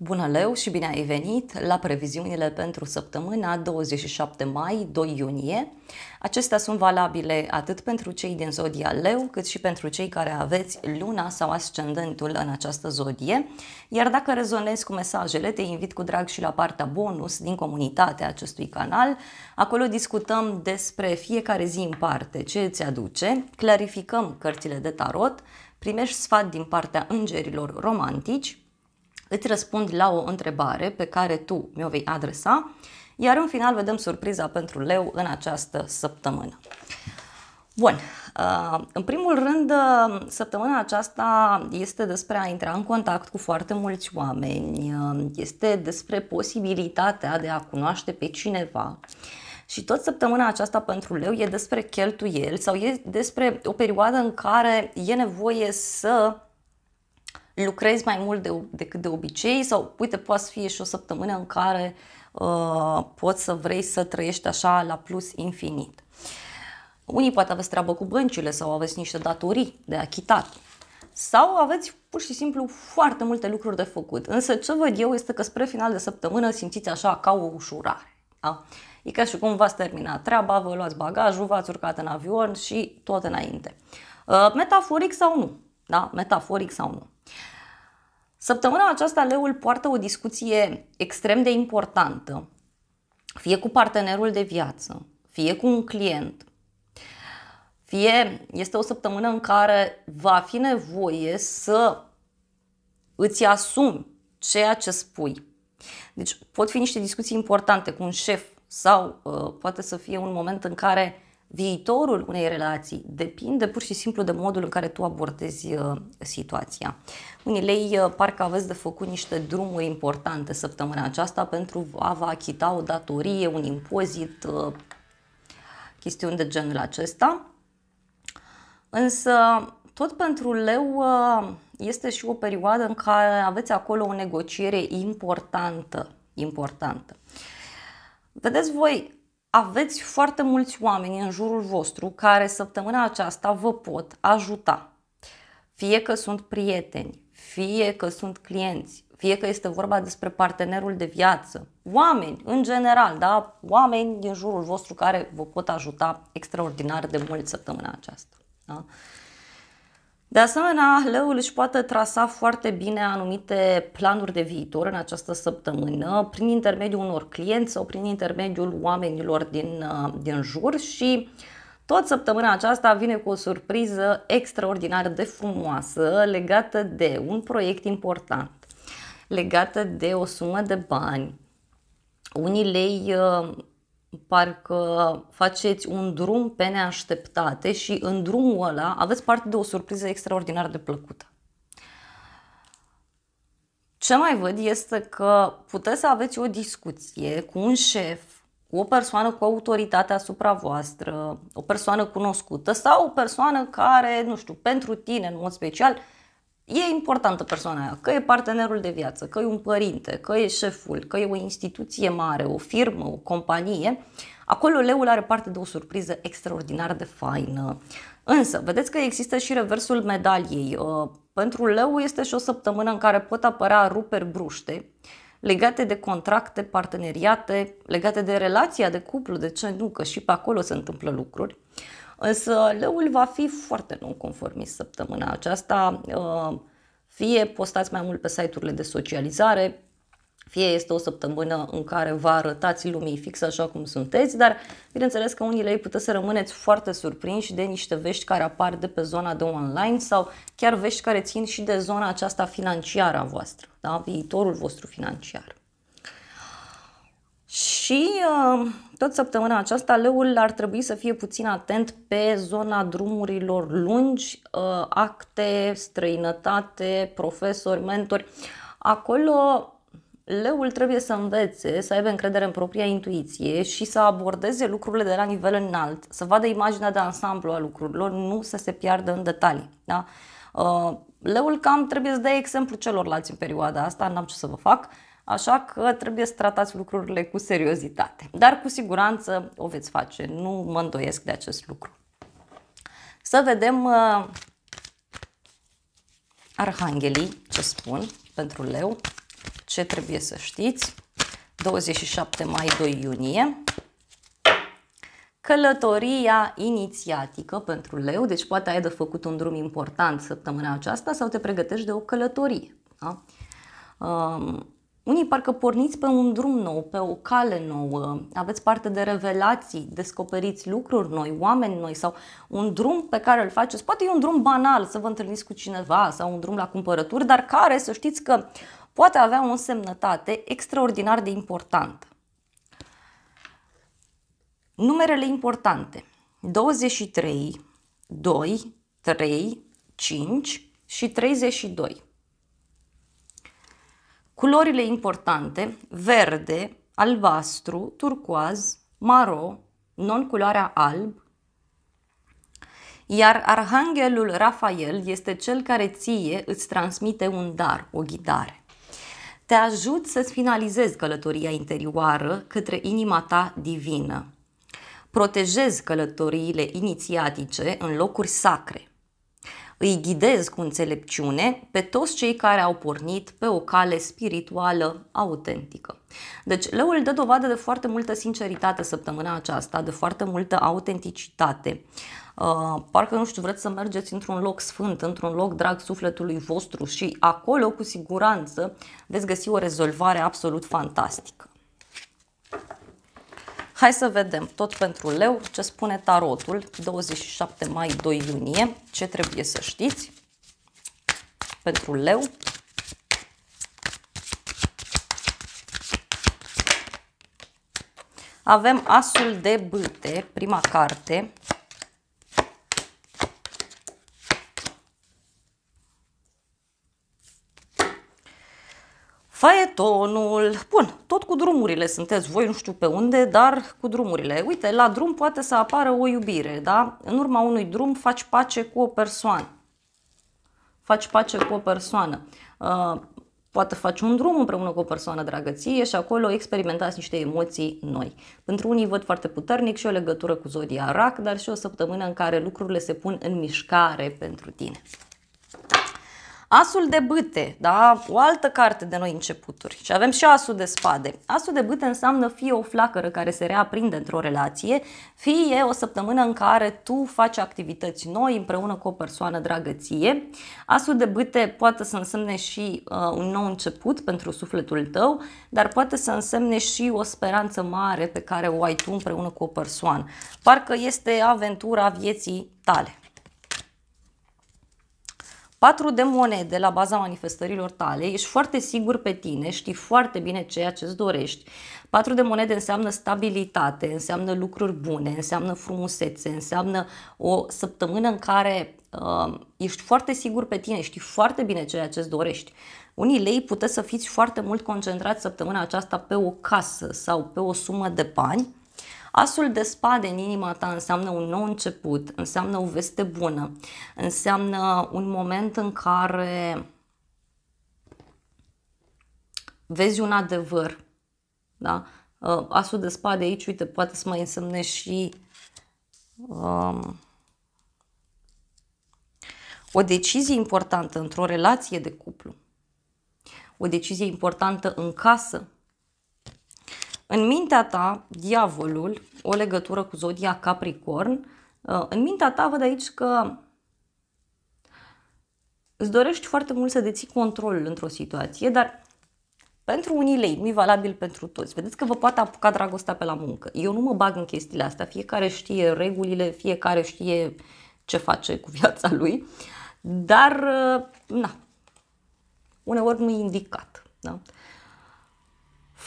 Bună leu și bine ai venit la previziunile pentru săptămâna 27 mai-2 iunie. Acestea sunt valabile atât pentru cei din zodia leu, cât și pentru cei care aveți luna sau ascendentul în această zodie. Iar dacă rezonezi cu mesajele, te invit cu drag și la partea bonus din comunitatea acestui canal. Acolo discutăm despre fiecare zi în parte, ce îți aduce, clarificăm cărțile de tarot, primești sfat din partea îngerilor romantici, îți răspund la o întrebare pe care tu mi-o vei adresa, iar în final vedem surpriza pentru leu în această săptămână. Bun, uh, în primul rând, uh, săptămâna aceasta este despre a intra în contact cu foarte mulți oameni, uh, este despre posibilitatea de a cunoaște pe cineva. Și tot săptămâna aceasta pentru leu e despre cheltuieli sau e despre o perioadă în care e nevoie să lucrezi mai mult de, decât de obicei sau, uite, poate să fie și o săptămână în care uh, poți să vrei să trăiești așa la plus infinit. Unii poate aveți treabă cu băncile sau aveți niște datorii de achitat sau aveți pur și simplu foarte multe lucruri de făcut. Însă ce văd eu este că spre final de săptămână simțiți așa ca o ușurare. Da? E ca și cum v-ați terminat treaba, vă luați bagajul, v-ați urcat în avion și tot înainte. Uh, metaforic sau nu? Da? Metaforic sau nu? Săptămâna aceasta leul poartă o discuție extrem de importantă, fie cu partenerul de viață, fie cu un client, fie este o săptămână în care va fi nevoie să îți asumi ceea ce spui. Deci pot fi niște discuții importante cu un șef sau uh, poate să fie un moment în care viitorul unei relații depinde pur și simplu de modul în care tu abordezi uh, situația. Unii lei uh, parcă aveți de făcut niște drumuri importante săptămâna aceasta pentru a vă achita o datorie, un impozit, uh, chestiuni de genul acesta. Însă, tot pentru leu este și o perioadă în care aveți acolo o negociere importantă. importantă. Vedeți voi, aveți foarte mulți oameni în jurul vostru care săptămâna aceasta vă pot ajuta. Fie că sunt prieteni, fie că sunt clienți, fie că este vorba despre partenerul de viață, oameni în general, da? oameni din jurul vostru care vă pot ajuta extraordinar de mult săptămâna aceasta. Da? De asemenea, Leul își poate trasa foarte bine anumite planuri de viitor în această săptămână prin intermediul unor clienți sau prin intermediul oamenilor din, uh, din jur și tot săptămâna aceasta vine cu o surpriză extraordinar de frumoasă legată de un proiect important, legată de o sumă de bani. Unii lei uh, parcă faceți un drum pe neașteptate și în drumul ăla aveți parte de o surpriză extraordinar de plăcută. Ce mai văd este că puteți să aveți o discuție cu un șef, cu o persoană cu autoritate asupra voastră, o persoană cunoscută sau o persoană care, nu știu, pentru tine în mod special, uh, E importantă persoana aia, că e partenerul de viață, că e un părinte, că e șeful, că e o instituție mare, o firmă, o companie. Acolo leul are parte de o surpriză extraordinar de faină. Însă, vedeți că există și reversul medaliei. Uh, pentru leu este și o săptămână în care pot apărea ruperi bruște legate de contracte, parteneriate, legate de relația de cuplu, de ce nu, că și pe acolo se întâmplă lucruri. Însă leul va fi foarte nonconformist săptămâna aceasta, uh, fie postați mai mult pe site-urile de socializare, fie este o săptămână în care vă arătați lumii fix așa cum sunteți, dar bineînțeles că unii lei puteți să rămâneți foarte surprinși de niște vești care apar de pe zona de online sau chiar vești care țin și de zona aceasta financiară a voastră, da? viitorul vostru financiar. Și uh, tot săptămâna aceasta leul ar trebui să fie puțin atent pe zona drumurilor lungi, uh, acte, străinătate, profesori, mentori. Acolo leul trebuie să învețe, să aibă încredere în propria intuiție și să abordeze lucrurile de la nivel înalt, să vadă imaginea de ansamblu a lucrurilor, nu să se piardă în detalii. Da? Uh, leul cam trebuie să dea exemplu celorlalți în perioada asta, n-am ce să vă fac, Așa că trebuie să tratați lucrurile cu seriozitate. Dar cu siguranță o veți face, nu mă îndoiesc de acest lucru. Să vedem uh, arhanghelii, ce spun pentru leu, ce trebuie să știți. 27 mai 2 iunie. Călătoria inițiatică pentru leu, deci poate ai de făcut un drum important săptămâna aceasta sau te pregătești de o călătorie. Da? Um, unii parcă porniți pe un drum nou, pe o cale nouă, aveți parte de revelații, descoperiți lucruri noi, oameni noi sau un drum pe care îl faceți. Poate e un drum banal să vă întâlniți cu cineva sau un drum la cumpărături, dar care să știți că poate avea o semnătate extraordinar de importantă. Numerele importante 23, 2, 3, 5 și 32. Culorile importante, verde, albastru, turcoaz, maro, non-culoarea alb, iar arhanghelul Rafael este cel care ție îți transmite un dar, o ghidare. Te ajut să-ți finalizezi călătoria interioară către inima ta divină. Protejezi călătoriile inițiatice în locuri sacre îi ghidez cu înțelepciune pe toți cei care au pornit pe o cale spirituală autentică. Deci, leul dă dovadă de foarte multă sinceritate săptămâna aceasta, de foarte multă autenticitate. Uh, parcă, nu știu, vreți să mergeți într-un loc sfânt, într-un loc drag sufletului vostru și acolo, cu siguranță, veți găsi o rezolvare absolut fantastică. Hai să vedem tot pentru leu ce spune tarotul 27 mai 2 iunie, ce trebuie să știți pentru leu. Avem asul de bâte, prima carte, Faetonul. Bun, tot cu drumurile sunteți voi, nu știu pe unde, dar cu drumurile. Uite, la drum poate să apară o iubire, da? În urma unui drum faci pace cu o persoană. Faci pace cu o persoană. Uh, poate faci un drum împreună cu o persoană dragă ție și acolo experimentați niște emoții noi. Pentru unii văd foarte puternic și o legătură cu zodia rac, dar și o săptămână în care lucrurile se pun în mișcare pentru tine. Asul de bâte, da? o altă carte de noi începuturi și avem și asul de spade. Asul de bâte înseamnă fie o flacără care se reaprinde într-o relație, fie o săptămână în care tu faci activități noi împreună cu o persoană dragăție. Asul de bâte poate să însemne și uh, un nou început pentru sufletul tău, dar poate să însemne și o speranță mare pe care o ai tu împreună cu o persoană. Parcă este aventura vieții tale patru de monede la baza manifestărilor tale, ești foarte sigur pe tine, știi foarte bine ceea ce îți dorești. Patru de monede înseamnă stabilitate, înseamnă lucruri bune, înseamnă frumusețe, înseamnă o săptămână în care uh, ești foarte sigur pe tine, știi foarte bine ceea ce îți dorești. Unii lei puteți să fiți foarte mult concentrați săptămâna aceasta pe o casă sau pe o sumă de bani, Asul de spade în inima ta înseamnă un nou început, înseamnă o veste bună, înseamnă un moment în care vezi un adevăr. Da? Uh, asul de spade aici, uite, poate să mai însemne și um, o decizie importantă într-o relație de cuplu, o decizie importantă în casă, în mintea ta, diavolul, o legătură cu zodia Capricorn, uh, în mintea ta văd aici că îți dorești foarte mult să deții controlul într-o situație, dar pentru unii lei, nu i valabil pentru toți. Vedeți că vă poate apuca dragostea pe la muncă. Eu nu mă bag în chestiile astea, fiecare știe regulile, fiecare știe ce face cu viața lui, dar, uh, na, uneori nu e indicat. Da?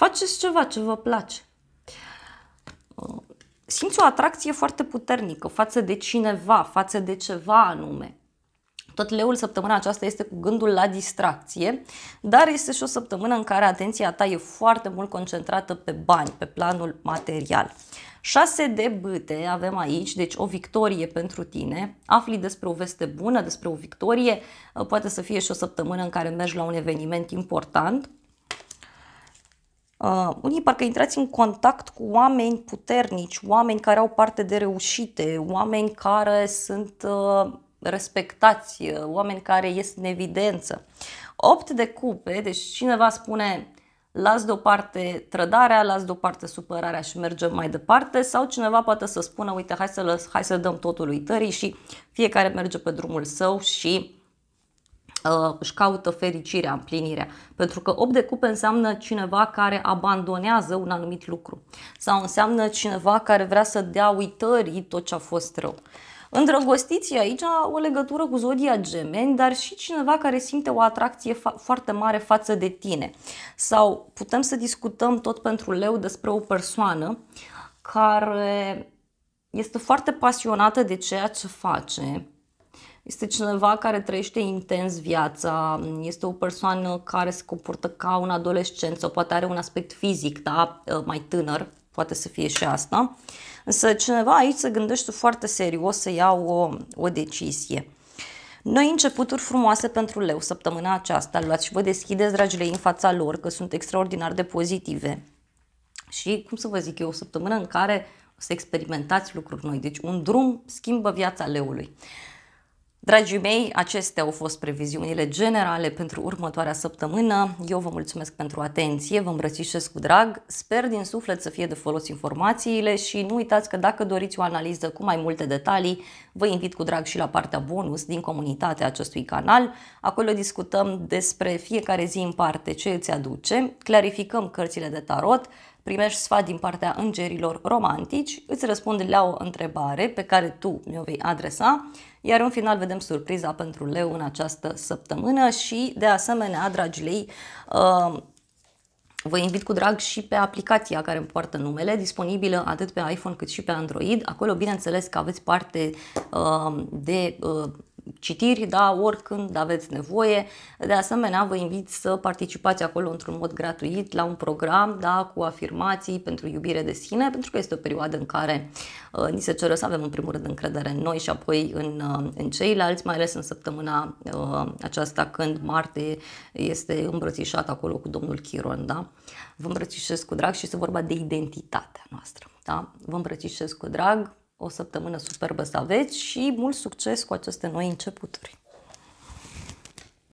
Faceți ceva ce vă place. Uh, Simți o atracție foarte puternică față de cineva, față de ceva anume. Tot leul săptămâna aceasta este cu gândul la distracție, dar este și o săptămână în care atenția ta e foarte mult concentrată pe bani, pe planul material. 6 de bâte avem aici, deci o victorie pentru tine. Afli despre o veste bună, despre o victorie, uh, poate să fie și o săptămână în care mergi la un eveniment important. Uh, unii parcă intrați în contact cu oameni puternici, oameni care au parte de reușite, oameni care sunt uh, respectați, uh, oameni care ies în evidență. 8 de cupe, deci cineva spune las deoparte trădarea, las deoparte supărarea și mergem mai departe sau cineva poate să spună uite hai să, lăs, hai să dăm totul uitării și fiecare merge pe drumul său și Uh, își caută fericirea, împlinirea. Pentru că 8 de cupe înseamnă cineva care abandonează un anumit lucru sau înseamnă cineva care vrea să dea uitării tot ce a fost rău. Îndrăgostiții aici o legătură cu zodia gemeni, dar și cineva care simte o atracție fa- foarte mare față de tine. Sau putem să discutăm tot pentru leu despre o persoană care este foarte pasionată de ceea ce face, este cineva care trăiește intens viața, este o persoană care se comportă ca un adolescent sau poate are un aspect fizic da? Ă, mai tânăr, poate să fie și asta. Însă cineva aici se gândește foarte serios să ia o, o decizie. Noi începuturi frumoase pentru leu săptămâna aceasta, luați și vă deschideți, dragile, în fața lor, că sunt extraordinar de pozitive. Și, cum să vă zic, eu, o săptămână în care să experimentați lucruri noi. Deci un drum schimbă viața leului. Dragii mei, acestea au fost previziunile generale pentru următoarea săptămână. Eu vă mulțumesc pentru atenție, vă îmbrățișez cu drag, sper din suflet să fie de folos informațiile și nu uitați că dacă doriți o analiză cu mai multe detalii, vă invit cu drag și la partea bonus din comunitatea acestui canal. Acolo discutăm despre fiecare zi în parte ce îți aduce, clarificăm cărțile de tarot, primești sfat din partea îngerilor romantici, îți răspund la o întrebare pe care tu mi-o vei adresa, iar în final vedem surpriza pentru leu în această săptămână și de asemenea, dragi lei, uh, Vă invit cu drag și pe aplicația care îmi poartă numele, disponibilă atât pe iPhone cât și pe Android. Acolo, bineînțeles că aveți parte uh, de uh, citiri, da, oricând aveți nevoie. De asemenea, vă invit să participați acolo într-un mod gratuit la un program da, cu afirmații pentru iubire de sine, pentru că este o perioadă în care uh, ni se cere să avem în primul rând încredere în noi și apoi în, uh, în ceilalți, mai ales în săptămâna uh, aceasta când Marte este îmbrățișat acolo cu domnul Chiron. Da? Vă îmbrățișez cu drag și este vorba de identitatea noastră. Da? Vă îmbrățișez cu drag, o săptămână superbă să aveți și mult succes cu aceste noi începuturi!